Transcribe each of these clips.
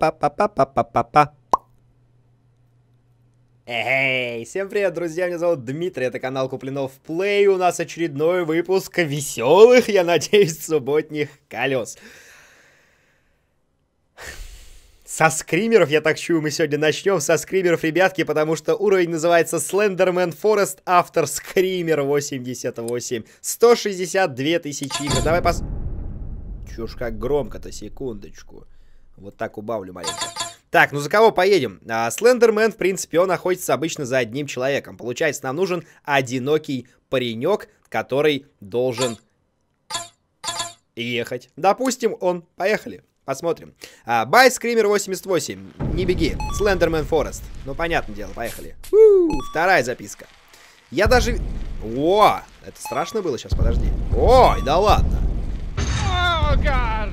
Па-па-па-па-па-па-па-па-па-па-па. Эй, всем привет, друзья, меня зовут Дмитрий, это канал Куплинов Плей, у нас очередной выпуск веселых, я надеюсь, субботних колес. Со скримеров, я так чую, мы сегодня начнем со скримеров, ребятки, потому что уровень называется Slenderman Forest After Screamer 88. 162 тысячи игр. Давай пос... Чушь, как громко-то, секундочку. Вот так убавлю маленько. Так, ну за кого поедем? А, Слендермен, в принципе, он находится обычно за одним человеком. Получается, нам нужен одинокий паренек, который должен ехать. Допустим, он... Поехали. Посмотрим. А, Бай Скример 88. Не беги. Слендермен Форест. Ну, понятное дело, поехали. У -у -у, вторая записка. Я даже... О! Это страшно было сейчас, подожди. Ой, да ладно. oh, God.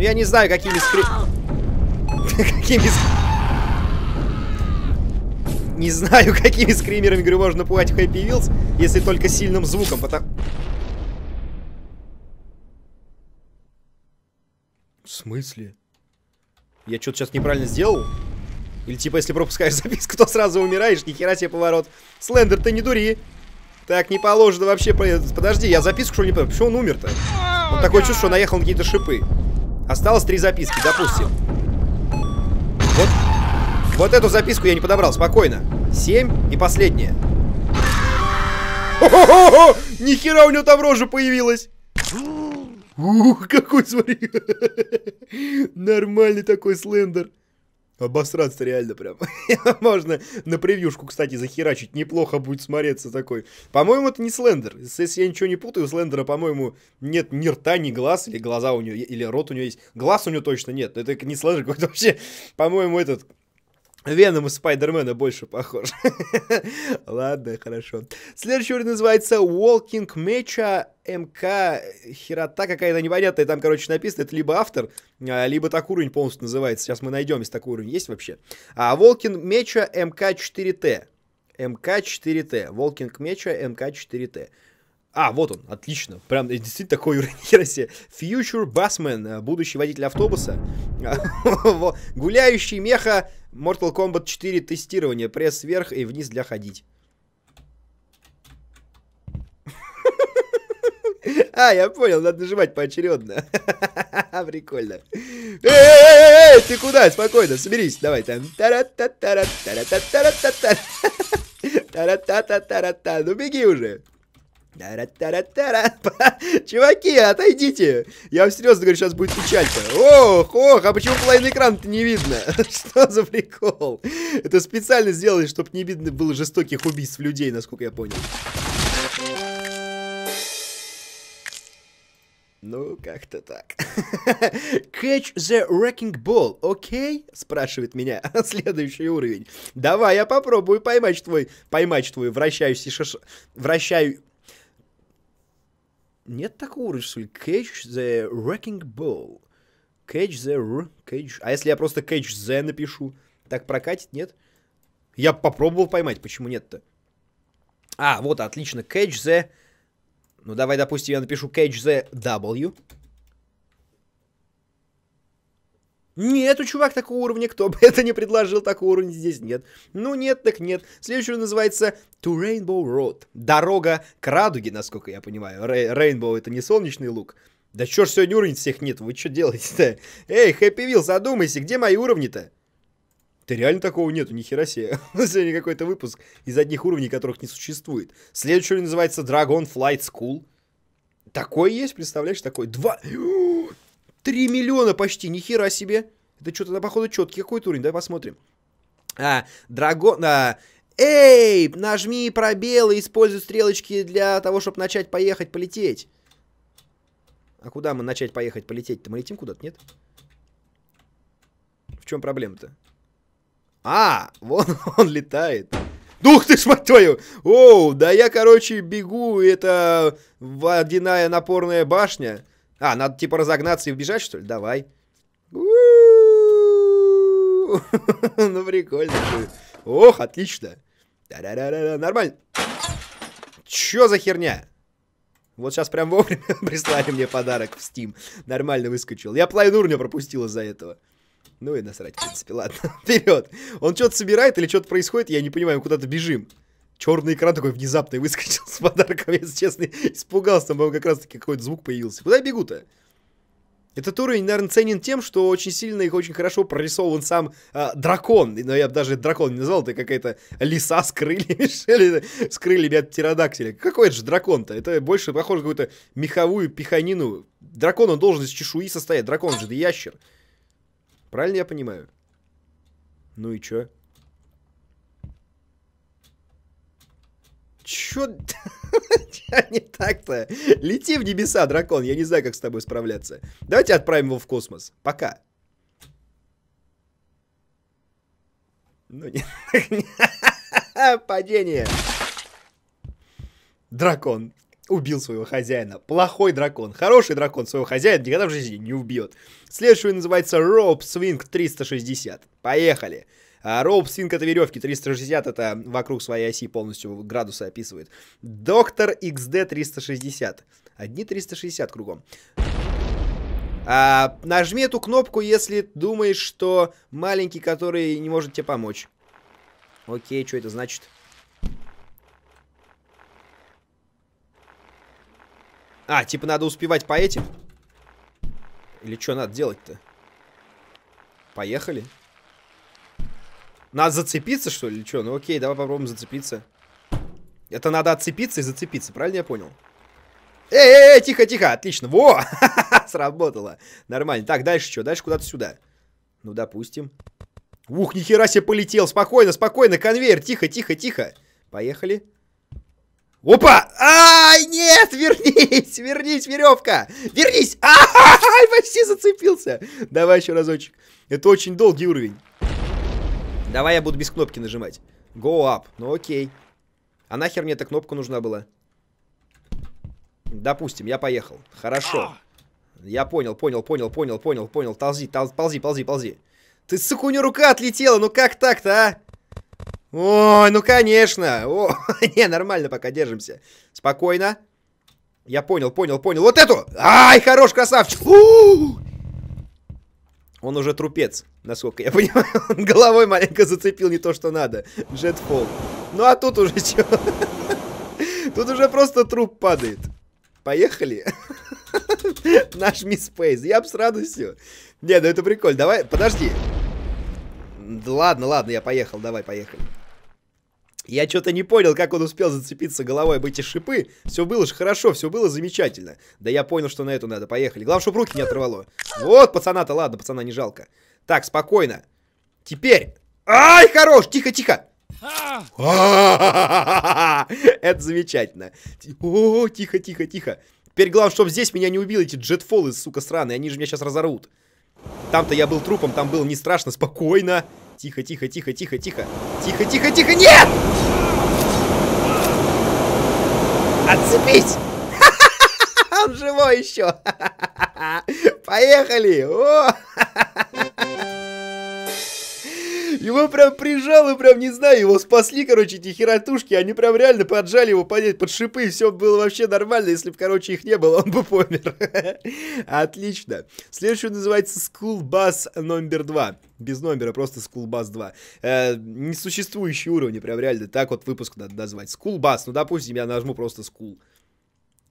Ну я не знаю, какими скри, Какими Не знаю, какими скримерами, говорю, можно пугать Хэппи Вилс, если только сильным звуком, потому... В смысле? Я что-то сейчас неправильно сделал? Или типа, если пропускаешь записку, то сразу умираешь? Нихера себе поворот. Слендер, ты не дури. Так не положено вообще. Подожди, я записку что ли не... Почему он умер-то? Он такое чувство, что наехал на какие-то шипы. Осталось три записки, допустим. Вот, вот эту записку я не подобрал, спокойно. Семь и последняя. О-хо-хо-хо! Нихера у него там рожа появилась! Ух, какой, смотри! Нормальный такой слендер. Обосраться реально прям. Можно на превьюшку, кстати, захерачить. Неплохо будет смотреться такой. По-моему, это не Слендер. Если я ничего не путаю, у Слендера, по-моему, нет ни рта, ни глаз. Или глаза у него, или рот у него есть. Глаз у него точно нет. Это не Слендер какой-то вообще. По-моему, этот Веном и Спайдермена больше похож. Ладно, хорошо. Следующий уровень называется Walking Mecha МК херота какая-то непонятная. Там, короче, написано, это либо автор, а, либо так уровень полностью называется. Сейчас мы найдем, если такой уровень есть вообще. А Walking Mecha МК-4Т. МК-4Т. Walking Mecha МК-4Т. А, вот он, отлично. Прям действительно такой уровень херосе. Future Busman будущий водитель автобуса. Гуляющий меха Mortal Kombat 4 тестирование. Пресс вверх и вниз для ходить. А, я понял, надо нажимать поочередно. Прикольно. Эй, ты куда? Спокойно, соберись, давай там. Ну беги уже. Чуваки, отойдите! Я вам серьезно говорю, сейчас будет печалька. Ох, ох, а почему половина экрана-то не видно? Что за прикол? Это специально сделали, чтобы не видно было жестоких убийств людей, насколько я понял. Ну, как-то так. Catch the wrecking ball, окей? Okay? Спрашивает меня. Следующий уровень. Давай я попробую поймать твой... Поймать твой вращающийся... Шаш... Вращаю... Нет такого уровня, Catch the Wrecking Ball. Catch the... catch... А если я просто Catch the напишу? Так прокатит, нет? Я попробовал поймать, почему нет-то? А, вот, отлично. Catch the... Ну, давай, допустим, я напишу Catch the W. Нет, у чувак, такого уровня, кто бы это не предложил, такого уровня здесь нет. Ну нет, так нет. Следующий называется To Rainbow Road. Дорога к радуге, насколько я понимаю. Рейнбоу это не солнечный лук. Да чё ж сегодня уровень всех нет, вы что делаете-то? Эй, Хэппи Вилл, задумайся, где мои уровни-то? Да реально такого нету, ни хера себе. сегодня какой-то выпуск из одних уровней, которых не существует. Следующий называется Dragon Flight School. Такой есть, представляешь, такой. Два... 3 миллиона почти, ни хера себе. Это что-то, да, походу, четкий какой-то уровень, давай посмотрим. А, драгон... А, Эй, нажми пробел и используй стрелочки для того, чтобы начать поехать, полететь. А куда мы начать поехать, полететь-то? Мы летим куда-то, нет? В чем проблема-то? А, вон он летает. Дух ты ж, мать твою! Оу, да я, короче, бегу, это водяная напорная башня. А, надо типа разогнаться и убежать, что ли? Давай. Ну, прикольно. Ох, отлично. Нормально. Чё за херня? Вот сейчас прям вовремя прислали мне подарок в Steam. Нормально выскочил. Я половину уровня пропустил из-за этого. Ну и насрать, в принципе, ладно. Вперед. Он что-то собирает или что-то происходит, я не понимаю, куда-то бежим черный экран такой внезапный выскочил с подарком, если честно, испугался, там, по как раз-таки какой-то звук появился. Куда я бегу-то? Этот уровень, наверное, ценен тем, что очень сильно и очень хорошо прорисован сам э, дракон. Но я бы даже дракон не назвал, это какая-то лиса с крыльями, шели, с крыльями от птеродактиля. Какой это же дракон-то? Это больше похоже на какую-то меховую пиханину. Дракон, он должен из чешуи состоять. Дракон же, да ящер. Правильно я понимаю? Ну и чё? чё... не так-то? Лети в небеса, дракон, я не знаю, как с тобой справляться. Давайте отправим его в космос. Пока. Ну, Падение. Дракон убил своего хозяина. Плохой дракон. Хороший дракон своего хозяина никогда в жизни не убьет. Следующий называется Rope Swing 360. Поехали. Поехали. А, роуп свинг это веревки, 360 это вокруг своей оси полностью градусы описывает. Доктор XD 360. Одни 360 кругом. А, нажми эту кнопку, если думаешь, что маленький, который не может тебе помочь. Окей, что это значит? А, типа надо успевать по этим? Или что надо делать-то? Поехали. Поехали. Надо зацепиться, что ли, или что? Ну окей, давай попробуем зацепиться. Это надо отцепиться и зацепиться, правильно я понял? Эй, -э -э, тихо, тихо, отлично. Во! Сработало. Нормально. Так, дальше что? Дальше куда-то сюда. Ну, допустим. Ух, нихера себе полетел. Спокойно, спокойно, конвейер. Тихо, тихо, тихо. Поехали. Опа! Ай, нет, вернись, вернись, веревка! Вернись! Ай, почти зацепился. Давай еще разочек. Это очень долгий уровень. Давай я буду без кнопки нажимать. Go up. Ну окей. А нахер мне эта кнопка нужна была? Допустим, я поехал. Хорошо. Я понял, понял, понял, понял, понял, понял. Толзи, тол ползи, ползи, ползи. Ты, сука, у нее рука отлетела. Ну как так-то, а? Ой, ну конечно. О, не, нормально пока держимся. Спокойно. Я понял, понял, понял. Вот эту! Ай, хорош, красавчик! У Он уже трупец. Насколько я понимаю, он головой маленько зацепил не то, что надо. Джетфол. Ну а тут уже что? Тут уже просто труп падает. Поехали. Наш мисс Пейз. Я бы с радостью. Не, ну это прикольно. Давай, подожди. Ладно, ладно, я поехал. Давай, поехали. Я что-то не понял, как он успел зацепиться головой об эти шипы. Все было же хорошо, все было замечательно. Да я понял, что на эту надо. Поехали. Главное, чтобы руки не оторвало. Вот, пацана-то, ладно, пацана не жалко. Так, спокойно. Теперь. Ай, хорош! Тихо, тихо! Это замечательно. О, тихо, тихо, тихо. Теперь главное, чтобы здесь меня не убили эти джетфолы, сука, сраные. Они же меня сейчас разорвут. Там-то я был трупом, там было не страшно, спокойно. Тихо, тихо, тихо, тихо, тихо. Тихо, тихо, тихо, нет! Отцепить! Он живой еще! Поехали! О! Его прям прижало, прям не знаю, его спасли, короче, эти херотушки. Они прям реально поджали его под, под шипы, и все было вообще нормально. Если бы, короче, их не было, он бы помер. Отлично. Следующий называется School Bus номер 2. Без номера, просто School Bus 2. Э, несуществующие уровни, прям реально. Так вот выпуск надо назвать. School Bus. Ну, допустим, я нажму просто School.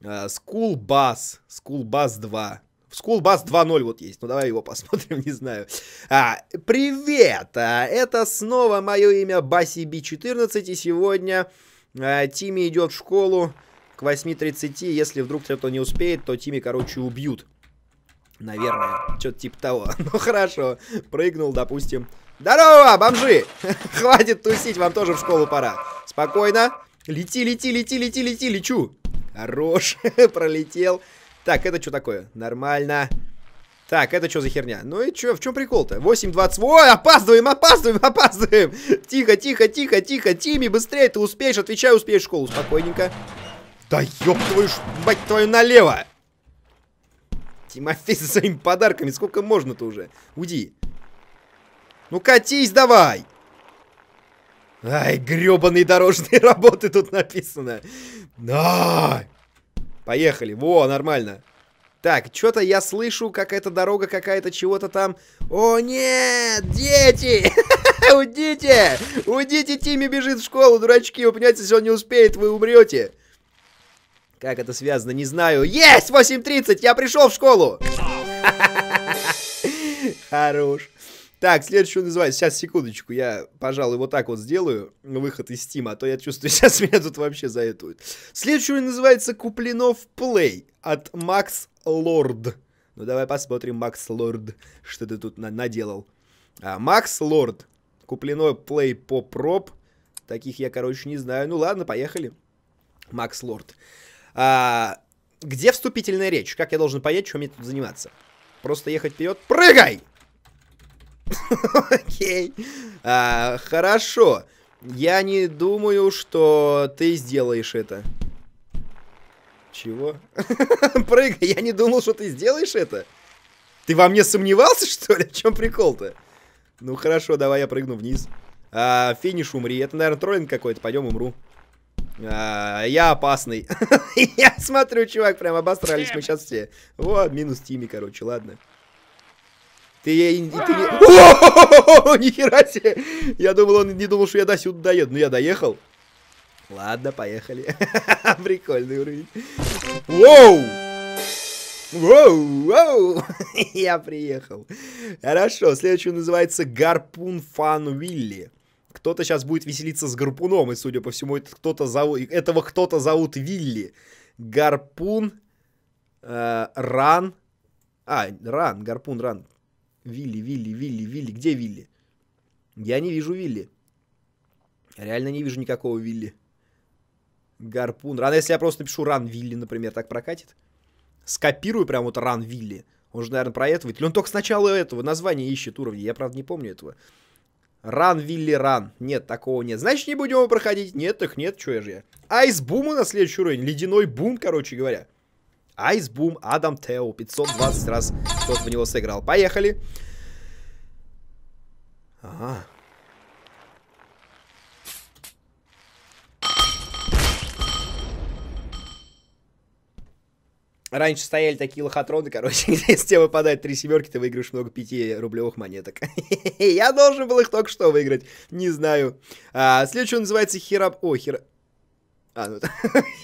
Э, school Bus. School Bus 2. В School Bus 2.0 вот есть. Ну, давай его посмотрим, не знаю. А, привет! А, это снова мое имя Баси Би14. И сегодня а, Тимми идет в школу к 8.30. Если вдруг кто-то не успеет, то Тими, короче, убьют. Наверное, что-то типа того. Ну, хорошо. Прыгнул, допустим. Здорово, бомжи! Хватит тусить, вам тоже в школу пора. Спокойно. Лети, лети, лети, лети, лети, лечу. Хорош, пролетел. Так, это что такое? Нормально. Так, это что за херня? Ну и что, в чем прикол-то? 8.20... Ой, опаздываем, опаздываем, опаздываем! Тихо, тихо, тихо, тихо, Тими, быстрее, ты успеешь, отвечай, успеешь в школу, спокойненько. Да ёб твою ж... бать твою налево! Тимофей со своими подарками, сколько можно-то уже? Уйди. Ну катись давай! Ай, гребаные дорожные работы тут написано. Да! Поехали. Во, нормально. Так, что-то я слышу, как эта дорога какая-то чего-то там... О, нет! Дети! Уйдите! Уйдите, Тимми бежит в школу, дурачки! Вы понимаете, если он не успеет, вы умрете. Как это связано, не знаю. Есть! 8.30! Я пришел в школу! Хорош. Так, следующего называется. Сейчас, секундочку, я, пожалуй, вот так вот сделаю выход из Стима, а то я чувствую, сейчас меня тут вообще заэтуют. Следующего называется Куплинов Плей от Макс Лорд. Ну, давай посмотрим, Макс Лорд, что ты тут на наделал. А, Макс Лорд. Куплено Плей по проб. Таких я, короче, не знаю. Ну, ладно, поехали. Макс Лорд. А, где вступительная речь? Как я должен понять, чем мне тут заниматься? Просто ехать вперед? Прыгай! Окей. А, хорошо. Я не думаю, что ты сделаешь это. Чего? Прыгай, я не думал, что ты сделаешь это. Ты во мне сомневался, что ли? В чем прикол-то? Ну хорошо, давай я прыгну вниз. А, финиш умри. Это, наверное, троллинг какой-то. Пойдем умру. А, я опасный. я смотрю, чувак, прям обосрались мы сейчас все. Вот, минус Тими, короче, ладно. Ты, ты, ты не... Нихера себе! Я думал, он не думал, что я до сюда доеду. Но я доехал. Ладно, поехали. Прикольный уровень. Воу! Воу, воу, я приехал. Хорошо, следующий называется Гарпун Фан Вилли. Кто-то сейчас будет веселиться с гарпуном, и, судя по всему, это кто-то зовут, этого кто-то зовут Вилли. Гарпун, э, ран, а, ран, гарпун, ран. Вилли, Вилли, Вилли, Вилли. Где Вилли? Я не вижу Вилли. Реально не вижу никакого Вилли. Гарпун. Рано, если я просто пишу ран Вилли, например, так прокатит. Скопирую прям вот ран Вилли. Он же, наверное, про этого. выйдет. Он только сначала этого название ищет уровня. Я, правда, не помню этого. Ран Вилли Ран. Нет, такого нет. Значит, не будем его проходить. Нет, так нет, что я же я. Айс Бума на следующий уровень. Ледяной бум, короче говоря. Айсбум Адам Тео. 520 раз кто-то в него сыграл. Поехали. Ага. Раньше стояли такие лохотроны, короче, если тебе выпадает три семерки, ты выиграешь много пяти рублевых монеток. Я должен был их только что выиграть, не знаю. А, следующий называется Хераб О, Херап... А, ну,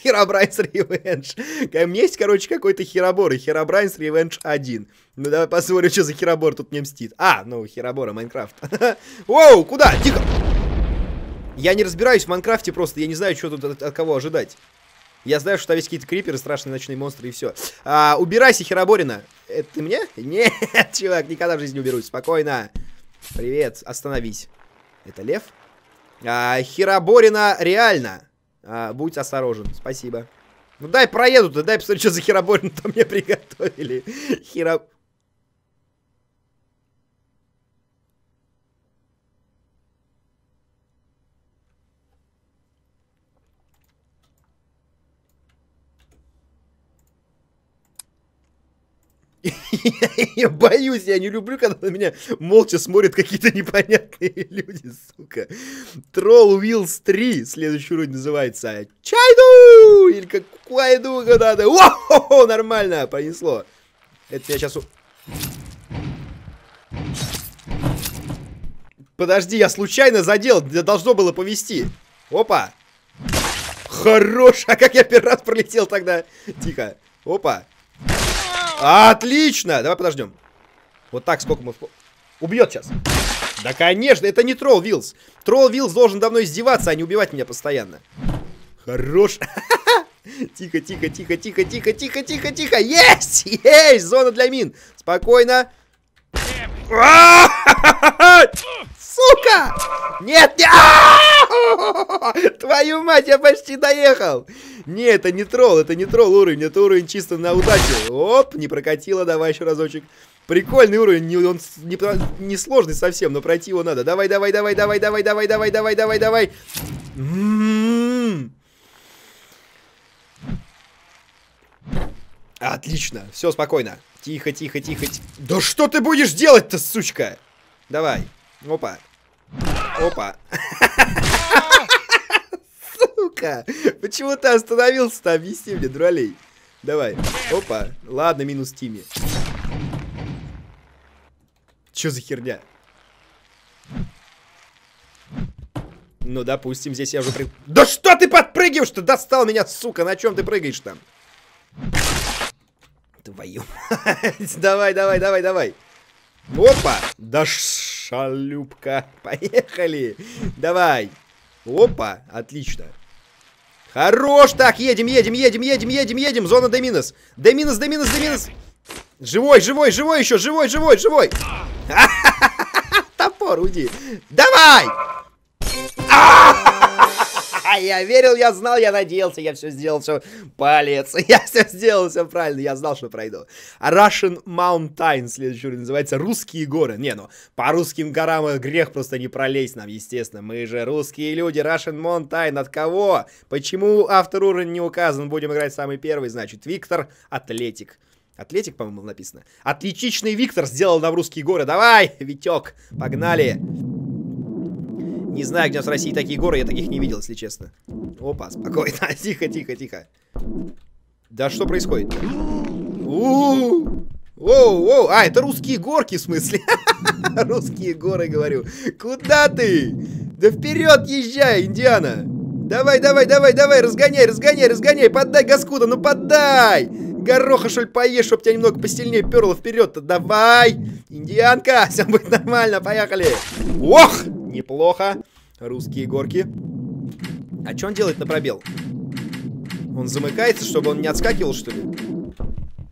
Херобрайнс Ревенж. У меня есть, короче, какой-то Херобор и Херобрайнс Ревенж 1. Ну, давай посмотрим, что за Херобор тут мне мстит. А, ну, Херобора Майнкрафт. Воу, куда? Тихо! Я не разбираюсь в Майнкрафте просто, я не знаю, что тут от, от кого ожидать. Я знаю, что там есть какие-то криперы, страшные ночные монстры и все. А, убирайся, Хероборина. Это ты мне? Нет, чувак, никогда в жизни не уберусь. Спокойно. Привет, остановись. Это лев? А, Хероборина реально. А, будь осторожен. Спасибо. Ну дай проеду-то, дай посмотри, что за хероборину там мне приготовили. Хероб... Я боюсь, я не люблю, когда на меня молча смотрят какие-то непонятные люди, сука. Тролл Wheels 3, следующий уровень называется. Чайду! Или как куайду когда-то. О, нормально, понесло. Это я сейчас... Подожди, я случайно задел, должно было повести. Опа. Хорош, а как я первый раз пролетел тогда? Тихо. Опа. Отлично! Давай подождем. Вот так сколько мы... Убьет сейчас. Да, конечно, это не Тролл Вилс. Тролл Вилс должен давно издеваться, а не убивать меня постоянно. Хорош. Тихо, тихо, тихо, тихо, тихо, тихо, тихо, тихо. Есть! Есть! Зона для мин. Спокойно. Сука! Нет, нет! А! Твою мать, я почти доехал! Не, это не тролл, это не тролл уровень, это уровень чисто на удачу. Оп, не прокатило, давай еще разочек. Прикольный уровень, не, он не, не сложный совсем, но пройти его надо. Давай, давай, давай, давай, давай, давай, давай, давай, давай, давай. М-м-м. Отлично, все спокойно. Тихо, тихо, тихо. Да что ты будешь делать-то, сучка? Давай. Опа. Опа. Сука. Почему ты остановился-то? Объясни мне, дуралей. Давай. Опа. Ладно, минус Тими. Чё за херня? Ну, допустим, здесь я уже... При... Да что ты подпрыгиваешь-то? Достал меня, сука! На чем ты прыгаешь там? Твою мать! Давай, давай, давай, давай! Опа! Да ш... Шалюпка, Поехали. Давай. Опа, отлично. Хорош, так, едем, едем, едем, едем, едем, едем. Зона до минус. До минус, до минус, до минус. Живой, живой, живой еще, живой, живой, живой. Топор, уйди. Давай! я верил, я знал, я надеялся, я все сделал, все палец, я все сделал, все правильно, я знал, что пройду. Russian Mountain, следующий уровень, называется «Русские горы». Не, ну, по русским горам грех просто не пролезть нам, естественно, мы же русские люди, Russian Mountain, от кого? Почему автор уровень не указан? Будем играть самый первый, значит, Виктор Атлетик. Атлетик, по-моему, написано. Атлетичный Виктор сделал нам русские горы. Давай, Витек, погнали. Не знаю, где у нас в России такие горы, я таких не видел, если честно. Опа, спокойно. Тихо, тихо, тихо. Да что происходит? Воу, воу. А, это русские горки, в смысле? Русские горы, говорю. Куда ты? Да вперед езжай, Индиана. Давай, давай, давай, давай, разгоняй, разгоняй, разгоняй. Поддай, Гаскуда, ну поддай. Гороха, что ли, поешь, чтобы тебя немного посильнее перло вперед-то. Давай. Индианка, все будет нормально, поехали. Ох, Неплохо. Русские горки. А что он делает на пробел? Он замыкается, чтобы он не отскакивал, что ли?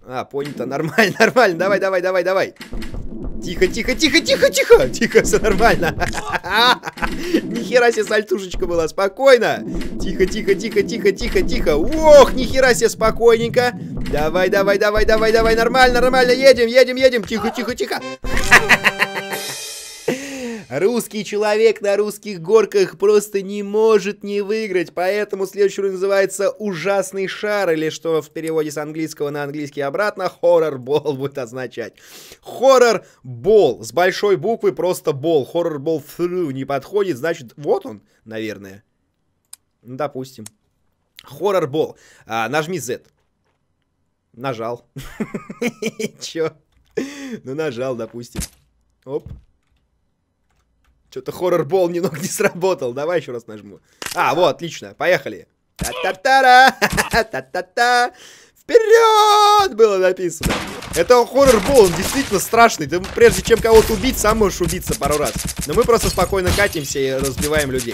А, понято. Нормально, нормально. Давай, давай, давай, давай. Тихо, тихо, тихо, тихо, тихо. Тихо, все нормально. Нихера себе сальтушечка была. Спокойно. Тихо, тихо, тихо, тихо, тихо, тихо. Ох, нихера себе, спокойненько. Давай, давай, давай, давай, давай. Нормально, нормально. Едем, едем, едем. Тихо, тихо, тихо. Русский человек на русских горках просто не может не выиграть, поэтому следующий уровень называется «Ужасный шар», или что в переводе с английского на английский обратно «хоррор-бол» будет означать. «Хоррор-бол» с большой буквы просто «бол». «Хоррор-бол through» не подходит, значит, вот он, наверное. Ну, допустим. «Хоррор-бол». А, нажми Z. Нажал. Чё? Ну, нажал, допустим. Оп. Что-то хоррор-бол немного не сработал. Давай еще раз нажму. А, вот, отлично. Поехали. Та-та-та-ра! Та-та-та! Вперед! Было написано. Это хоррор-бол, он действительно страшный. Ты прежде чем кого-то убить, сам можешь убиться пару раз. Но мы просто спокойно катимся и разбиваем людей.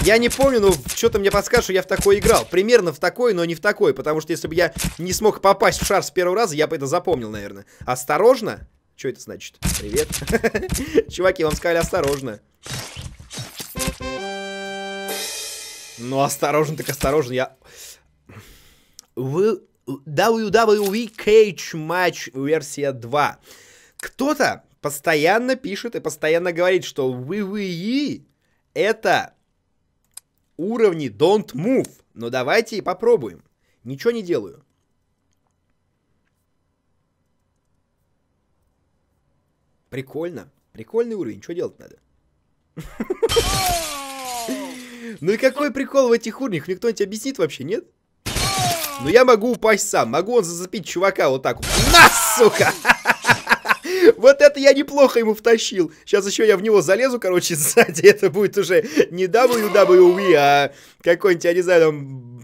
Я не помню, но что-то мне подскажешь, что я в такой играл. Примерно в такой, но не в такой. Потому что если бы я не смог попасть в шар с первого раза, я бы это запомнил, наверное. Осторожно. Что это значит? Привет. Чуваки, вам сказали осторожно. Ну, осторожно, так осторожно. Я... WWE Cage Match версия 2. Кто-то постоянно пишет и постоянно говорит, что WWE это уровни Don't Move. Но давайте и попробуем. Ничего не делаю. Прикольно. Прикольный уровень, что делать надо? Ну и какой прикол в этих уровнях? Мне кто-нибудь объяснит вообще, нет? Но ну я могу упасть сам. Могу он зацепить чувака вот так вот. На, сука! Вот это я неплохо ему втащил. Сейчас еще я в него залезу, короче, сзади. Это будет уже не WWE, а какой-нибудь, я не знаю, там,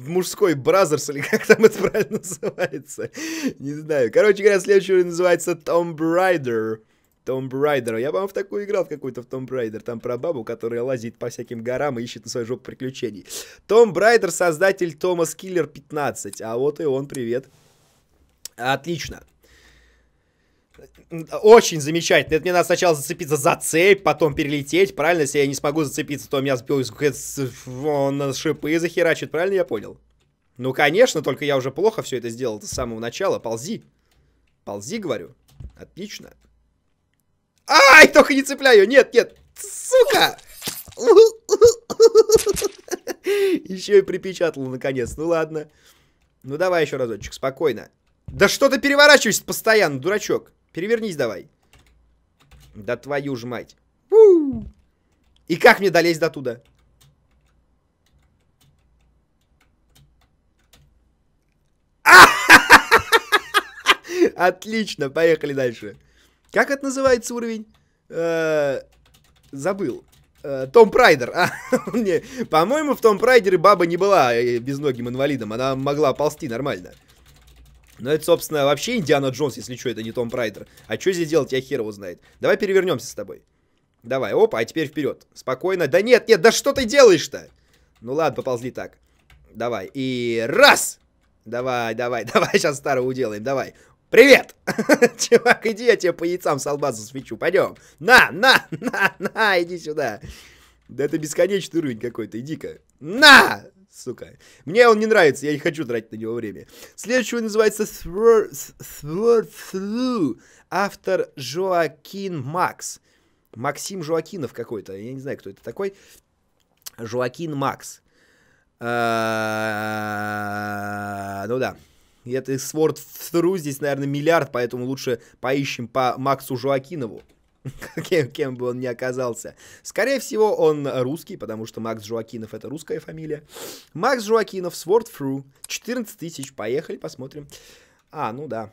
мужской Бразерс, или как там это правильно называется. Не знаю. Короче говоря, следующий называется Tomb Raider. Tomb Raider. Я, по-моему, в такую играл в какую-то в Tomb Raider. Там про бабу, которая лазит по всяким горам и ищет на свою жопу приключений. Tomb Raider создатель Томас Киллер 15. А вот и он, привет. Отлично. Очень замечательно. Это мне надо сначала зацепиться за цепь, потом перелететь. Правильно, если я не смогу зацепиться, то меня на шипы захерачит. Правильно я понял? Ну, конечно, только я уже плохо все это сделал с самого начала. Ползи. Ползи, говорю. Отлично. Ай, только не цепляю! Нет, нет! Сука! Еще и припечатал наконец. Ну ладно. Ну давай еще разочек, спокойно. Да что ты переворачиваешься постоянно, дурачок? Перевернись давай. Да твою ж мать. И как мне долезть до туда? Отлично, поехали дальше. Как это называется уровень? Э, забыл. Том э, Прайдер. А, По-моему, в Том Прайдере баба не была э, безногим инвалидом. Она могла ползти нормально. Но это, собственно, вообще Индиана Джонс, если что, это не Том Прайдер. А что здесь делать, я хер его знает. Давай перевернемся с тобой. Давай, опа, а теперь вперед. Спокойно. Да нет, нет, да что ты делаешь-то? Ну ладно, поползли так. Давай. И раз! Давай, давай, давай, сейчас старого уделаем, давай. Привет! Чувак, иди, я тебе по яйцам с свечу, Пойдем. На, на, на, на, иди сюда. Да это бесконечный уровень какой-то, иди-ка. На! Сука. Мне он не нравится, я не хочу тратить на него время. Следующего называется Thwart Through. Автор Жоакин Макс. Максим Жоакинов какой-то, я не знаю, кто это такой. Жоакин Макс. А, ну да. И это из Sword Through здесь, наверное, миллиард, поэтому лучше поищем по Максу Жуакинову. Кем, кем бы он ни оказался. Скорее всего, он русский, потому что Макс Жуакинов это русская фамилия. Макс Жуакинов, Sword Through, 14 тысяч, поехали, посмотрим. А, ну да.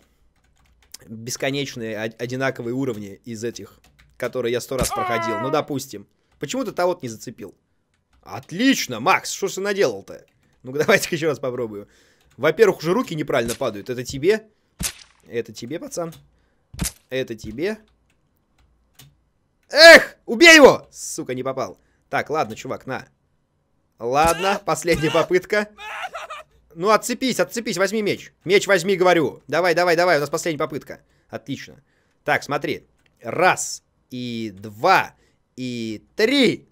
Бесконечные, одинаковые уровни из этих, которые я сто раз проходил. Ну, допустим. Почему ты того не зацепил? Отлично, Макс, что ты наделал-то? Ну-ка, давайте еще раз попробую. Во-первых, уже руки неправильно падают. Это тебе. Это тебе, пацан. Это тебе. Эх! Убей его! Сука, не попал. Так, ладно, чувак, на. Ладно, последняя попытка. Ну, отцепись, отцепись, возьми меч. Меч возьми, говорю. Давай, давай, давай, у нас последняя попытка. Отлично. Так, смотри. Раз, и два, и три.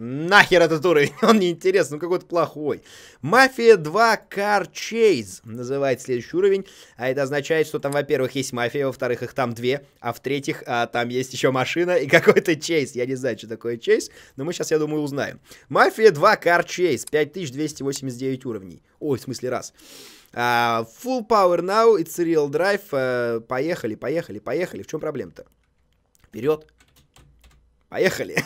Нахер этот уровень, он неинтересный, он ну какой-то плохой. Мафия 2 Car Chase называет следующий уровень, а это означает, что там, во-первых, есть мафия, во-вторых, их там две, а в-третьих, а, там есть еще машина и какой-то чейс. Я не знаю, что такое чейс, но мы сейчас, я думаю, узнаем. Мафия 2 Car Chase, 5289 уровней. Ой, в смысле раз. Uh, full Power Now, It's Real Drive, uh, поехали, поехали, поехали, в чем проблема-то? Вперед! Поехали.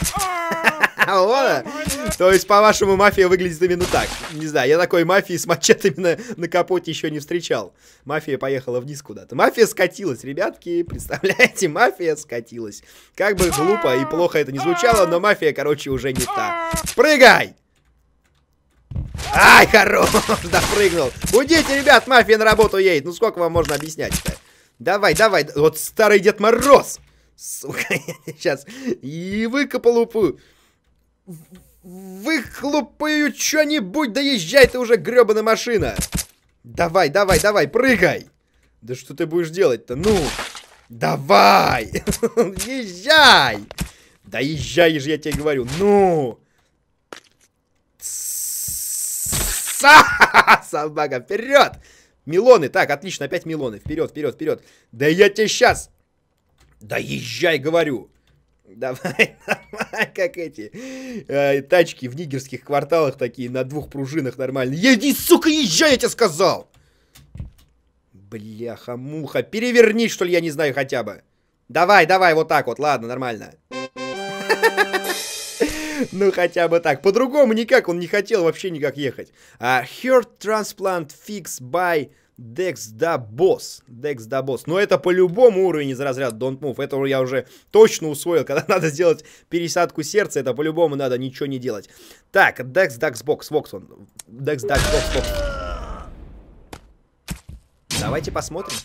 А, вот. То есть, по-вашему, мафия выглядит именно так. Не знаю, я такой мафии с мачетами на, капоте еще не встречал. Мафия поехала вниз куда-то. Мафия скатилась, ребятки, представляете, мафия скатилась. Как бы глупо и плохо это не звучало, но мафия, короче, уже не та. Прыгай! Ай, хорош, допрыгнул. Будите, ребят, мафия на работу едет. Ну сколько вам можно объяснять-то? Давай, давай, вот старый Дед Мороз. Сука, я сейчас и выкопалупаю. Выхлопаю что-нибудь, доезжай ты уже, гребаная машина. Давай, давай, давай, прыгай. Да что ты будешь делать-то? Ну, давай. Езжай. Да езжай же, я тебе говорю. Ну. Собака, вперед. Милоны, так, отлично, опять милоны. Вперед, вперед, вперед. Да я тебе сейчас. Да езжай, говорю. Давай, давай, как эти э, тачки в нигерских кварталах такие на двух пружинах нормально. Еди, сука, езжай, я тебе сказал! Бляха-муха, переверни, что ли, я не знаю хотя бы. Давай, давай, вот так вот, ладно, нормально. Ну, хотя бы так. По-другому никак он не хотел вообще никак ехать. «А, Heart transplant fix by Декс да босс. Декс да босс. Но это по-любому уровень из разряда Don't Move. Это я уже точно усвоил. Когда надо сделать пересадку сердца, это по-любому надо ничего не делать. Так, Декс Дакс Бокс. Вокс он. Декс Дакс Бокс. Давайте посмотрим.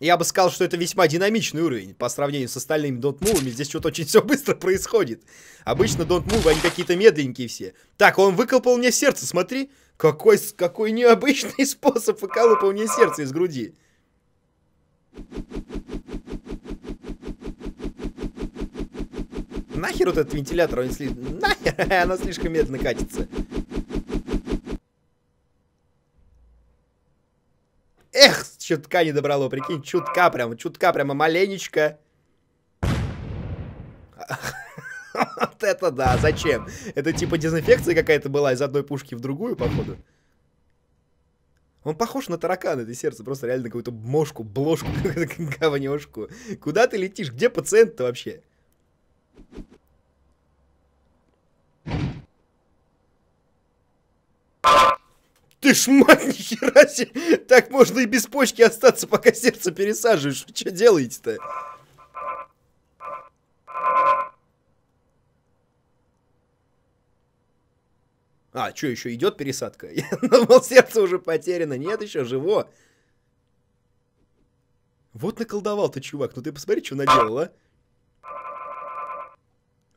Я бы сказал, что это весьма динамичный уровень по сравнению с остальными Don't Move. Здесь что-то очень все быстро происходит. Обычно Don't Move, они какие-то медленькие все. Так, он выкопал мне сердце, смотри. Смотри. Какой, какой необычный способ выкалывания сердца из груди. Нахер вот этот вентилятор, он слишком... Нахер, она слишком медленно катится. Эх, чутка не добрало, прикинь, чутка прям, чутка прямо маленечко. Вот это да, зачем? Это типа дезинфекция какая-то была из одной пушки в другую, походу. Он похож на таракана, это сердце, просто реально какую-то мошку, бложку, говнешку. Куда ты летишь? Где пациент-то вообще? Ты ж, мать, нихера себе! Так можно и без почки остаться, пока сердце пересаживаешь. что делаете-то? А, что, еще идет пересадка? Я думал, сердце уже потеряно. Нет, еще живо. Вот наколдовал то чувак. Ну ты посмотри, что наделал, а?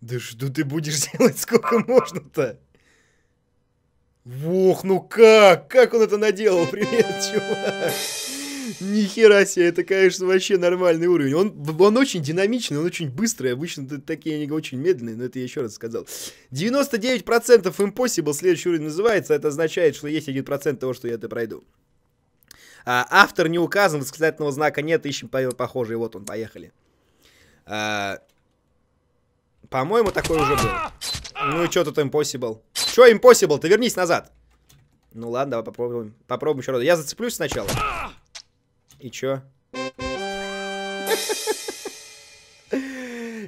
Да что ты будешь делать, сколько можно-то? Ох, ну как? Как он это наделал? Привет, чувак. Нихера себе, это, конечно, вообще нормальный уровень. Он, он очень динамичный, он очень быстрый. Обычно такие они очень медленные, но это я еще раз сказал. 99% Impossible следующий уровень называется. Это означает, что есть 1% того, что я это пройду. А, автор не указан, восклицательного знака нет, ищем по похожий. Вот он, поехали. А, По-моему, такой уже был. Ну и что тут Impossible? Что Impossible? Ты вернись назад. Ну ладно, давай попробуем. Попробуем еще раз. Я зацеплюсь сначала и чё?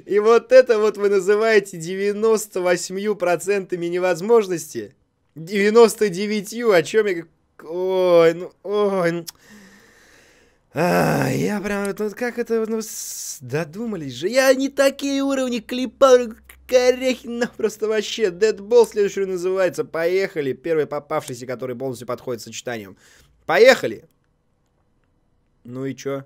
И вот это вот вы называете 98% невозможности? 99, о чем я... Ой, ну, ой, ну... А, я прям, ну как это, ну, с... додумались же. Я не такие уровни клепаю, Корехина просто вообще. Дэдбол следующий называется. Поехали. Первый попавшийся, который полностью подходит сочетанием. Поехали. Ну и чё?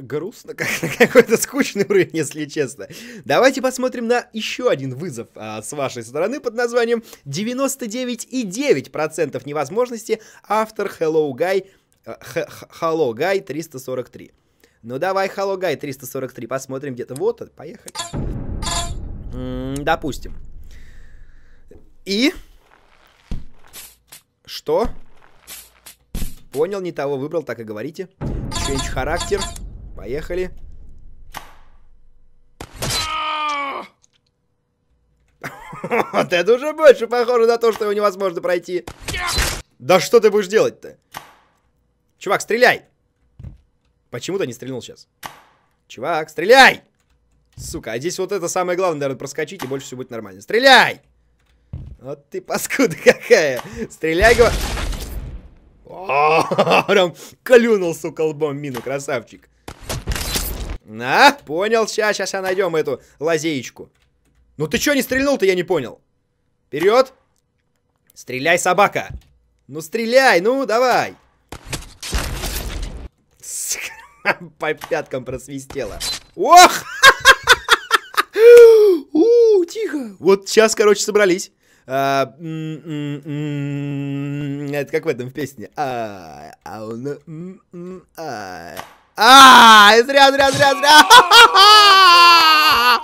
грустно, как на какой-то скучный уровень, если честно. Давайте посмотрим на еще один вызов а, с вашей стороны под названием 99,9% невозможности автор Hello Guy Hello Guy 343. Ну давай Hello Guy 343, посмотрим где-то. Вот поехали. Допустим. И? Что? Понял, не того выбрал, так и говорите. Change характер. Поехали. Вот это уже больше похоже на то, что его невозможно пройти. Да что ты будешь делать-то? Чувак, стреляй! Почему-то не стрельнул сейчас. Чувак, стреляй! Сука, а здесь вот это самое главное, наверное, проскочить, и больше все будет нормально. Стреляй! Вот ты паскуда какая! Стреляй, говорю! Прям клюнул, сука, лбом мину, красавчик. На, понял, сейчас, сейчас найдем эту лазеечку. Ну ты что не стрельнул-то, я не понял. Вперед! Стреляй, собака! Ну стреляй, ну давай! По пяткам просвистело. Ох! У, тихо. Вот сейчас, короче, собрались. А, это как в этом в песне. А, а он... а, А, зря, зря, зря, зря.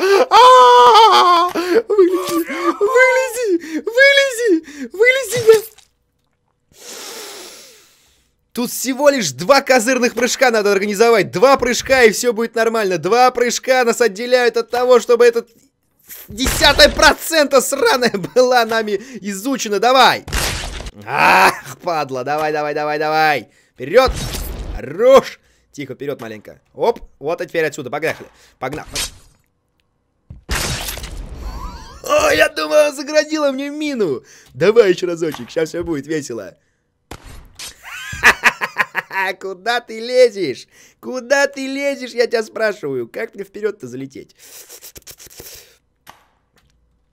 А, вылези, вылези, вылези, вылези. Тут всего лишь два козырных прыжка надо организовать. Два прыжка, и все будет нормально. Два прыжка нас отделяют от того, чтобы этот... Десятая процента сраная была нами изучена. Давай! Ах, падла. Давай, давай, давай, давай. Вперед! Хорош! Тихо, вперед маленько. Оп, вот и теперь отсюда. Погнали. Погнали. О, я думал, заградила мне мину. Давай еще разочек, сейчас все будет весело. Куда ты лезешь? Куда ты лезешь, я тебя спрашиваю? Как мне вперед-то залететь?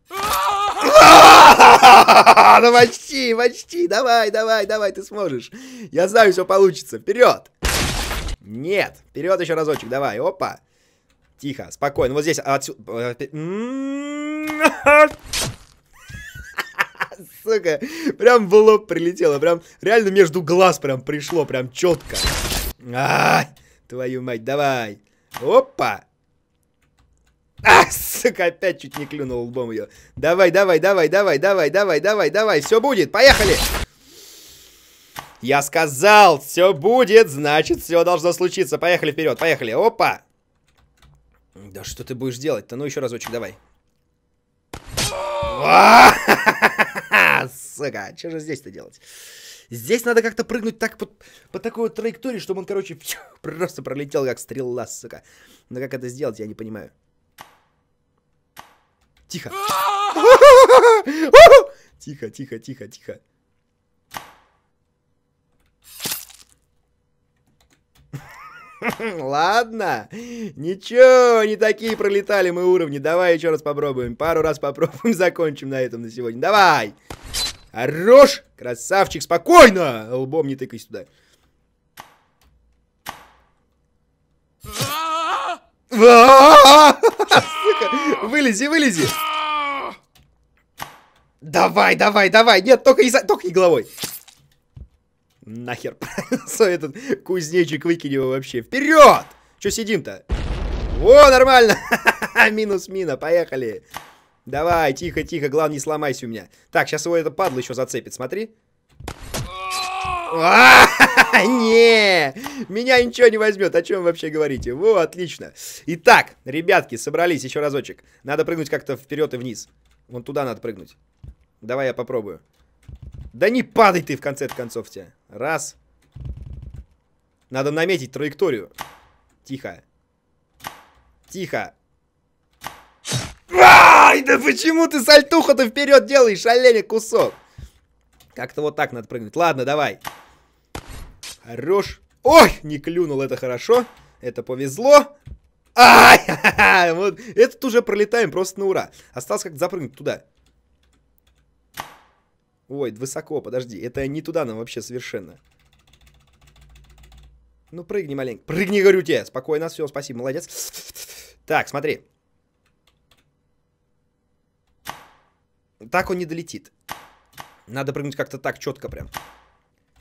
Ну почти, почти, давай, давай, давай, ты сможешь. Я знаю, все получится. Вперед! Нет, вперед еще разочек, давай, опа. Тихо, спокойно, вот здесь, отсюда. Э, сука. Прям в лоб прилетело, прям реально между глаз прям пришло, прям четко. А, твою мать, давай. Опа. А, сука, опять чуть не клюнул лбом ее. Давай, давай, давай, давай, давай, давай, давай, давай, все будет, поехали. Я сказал, все будет, значит, все должно случиться. Поехали вперед, поехали. Опа. Да что ты будешь делать-то? Ну еще разочек, давай. А! сука, что же здесь-то делать? Здесь надо как-то прыгнуть так по, по такой вот траектории, чтобы он, короче, просто пролетел как стрела, сука. Но как это сделать, я не понимаю. Тихо. А! тихо, тихо, тихо, тихо. Ладно, ничего, не такие пролетали мы уровни. Давай еще раз попробуем. Пару раз попробуем, закончим на этом на сегодня. Давай! Хорош! Красавчик, спокойно! Лбом не тыкай сюда. Вылези, вылези! Давай, давай, давай! Нет, только не, только не головой! Нахер этот кузнечик выкинь его вообще. Вперед! Че сидим-то? О, нормально! Минус мина, поехали! Давай, тихо, тихо, главное не сломайся у меня. Так, сейчас его это падло еще зацепит, смотри. А, не, меня ничего не возьмет, о чем вообще говорите? Во, отлично. Итак, ребятки, собрались еще разочек. Надо прыгнуть как-то вперед и вниз. Вон туда надо прыгнуть. Давай я попробую. Да не падай ты в конце концов тебя. Раз. Надо наметить траекторию. Тихо. Тихо. Ай, да почему ты сальтуху-то вперед делаешь, оленя кусок? Как-то вот так надо прыгнуть. Ладно, давай. Хорош. Ой, не клюнул, это хорошо. Это повезло. Ай, вот этот уже пролетаем просто на ура. Осталось как запрыгнуть туда. Ой, высоко, подожди. Это не туда нам вообще совершенно. Ну, прыгни маленько. Прыгни, говорю тебе. Спокойно, все, спасибо, молодец. Так, смотри. Так он не долетит. Надо прыгнуть как-то так, четко прям.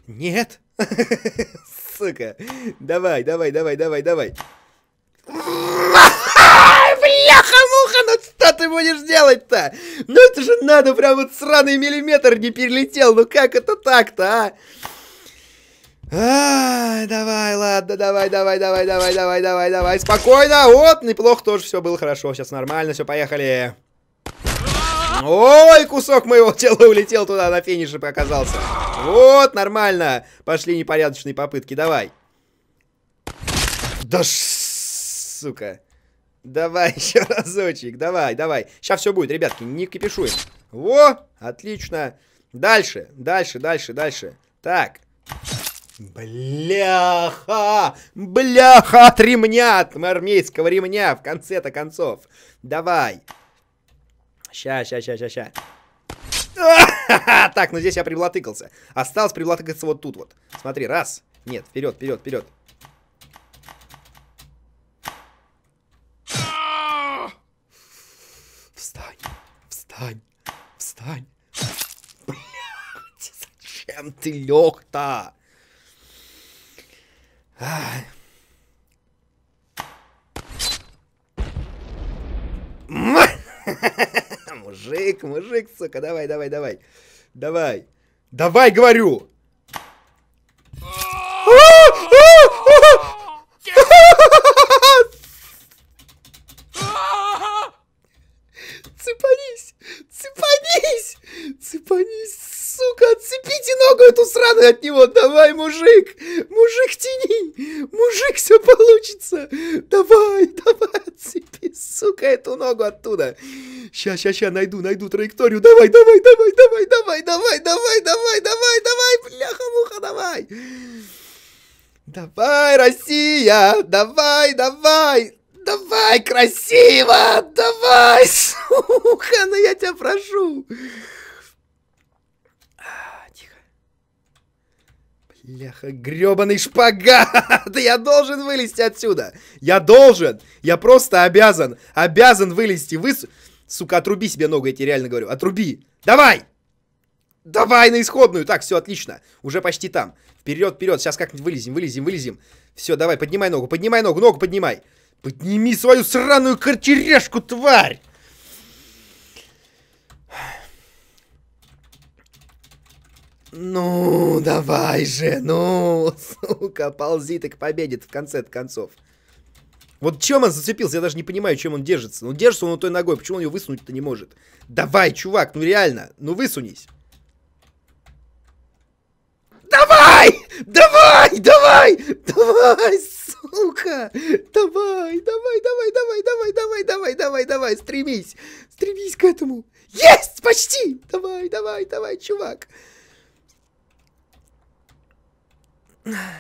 Нет. Сука. Давай, давай, давай, давай, давай. Бляха-муха, ну что ты будешь делать-то? Ну это же надо, прям вот сраный миллиметр не перелетел, ну как это так-то, а? Ай, давай, ладно, давай, давай, давай, давай, давай, давай, давай, спокойно, вот, неплохо тоже, все было хорошо, сейчас нормально, все, поехали. Ой, кусок моего тела улетел туда, на финише показался. Вот, нормально, пошли непорядочные попытки, давай. Да ш... сука. Давай еще разочек, давай, давай. Сейчас все будет, ребятки, не кипишуем. Во, отлично. Дальше, дальше, дальше, дальше. Так. Бляха! Бляха от ремня, от армейского ремня, в конце-то концов. Давай. Ща, ща, ща, ща, ща. Так, ну здесь я приблатыкался. Осталось приблатыкаться вот тут вот. Смотри, раз. Нет, вперед, вперед, вперед. Встань, встань, встань. Блядь, зачем ты лег-то? Мужик, мужик, сука, давай, давай, давай. Давай. Давай, говорю! эту сраную от него! Давай, мужик! Мужик, тяни! Мужик, все получится! Давай, давай, отцепи, сука, эту ногу оттуда! Ща, ща, ща, найду, найду траекторию! Давай, давай, давай, давай, давай, давай, давай, давай, давай, давай, бляха-муха, давай! Давай, Россия! Давай, давай! Давай, красиво! Давай, сука, ну я тебя прошу! Бляха, гребаный шпагат! Я должен вылезти отсюда! Я должен! Я просто обязан! Обязан вылезти! Вы... Сука, отруби себе ногу, я тебе реально говорю. Отруби! Давай! Давай на исходную! Так, все, отлично. Уже почти там. Вперед, вперед. Сейчас как-нибудь вылезем, вылезем, вылезем. Все, давай, поднимай ногу, поднимай ногу, ногу поднимай. Подними свою сраную картерешку, тварь! Ну, давай же, ну, сука, ползи так победит в конце концов. Вот чем он зацепился, я даже не понимаю, чем он держится. Ну, держится он той ногой, почему он ее высунуть-то не может? Давай, чувак, ну реально, ну высунись. Давай! Давай, давай, давай, сука! Давай, давай, давай, давай, давай, давай, давай, давай, давай, стремись! Стремись к этому! Есть! Почти! Давай, давай, давай, чувак!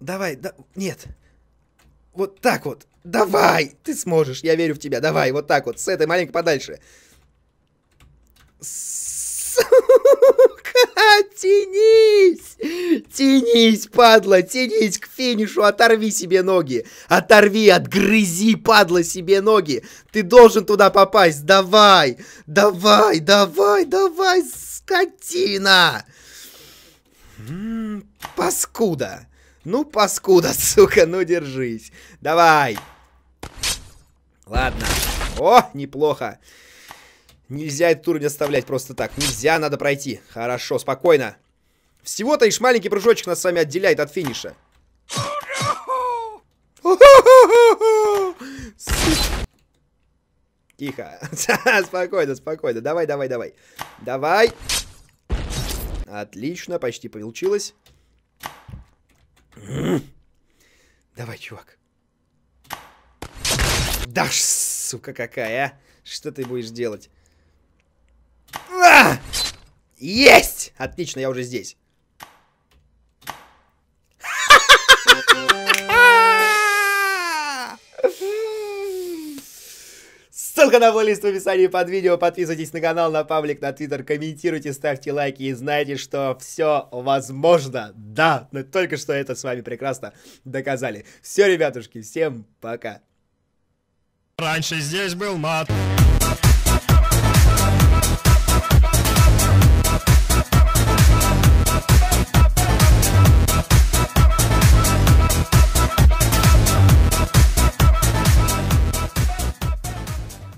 Давай, да... Нет. Вот так вот. Давай! Ты сможешь, я верю в тебя. Давай, вот так вот. С этой маленькой подальше. Сука! Тянись! Тянись, падла! Тянись к финишу! Оторви себе ноги! Оторви, отгрызи, падла, себе ноги! Ты должен туда попасть! Давай! Давай, давай, давай, скотина! Паскуда! Ну, паскуда, сука, ну держись. Давай. Ладно. О, неплохо. Нельзя этот уровень оставлять просто так. Нельзя, надо пройти. Хорошо, спокойно. Всего-то лишь маленький прыжочек нас с вами отделяет от финиша. Тихо. спокойно, спокойно. Давай, давай, давай. Давай. Отлично, почти получилось. Давай, чувак. Да, сука какая, а! Что ты будешь делать? А! Есть! Отлично, я уже здесь. Ссылка на плейлист в описании под видео. Подписывайтесь на канал, на паблик, на твиттер, комментируйте, ставьте лайки и знайте, что все возможно. Да, мы только что это с вами прекрасно доказали. Все, ребятушки, всем пока. Раньше здесь был мат.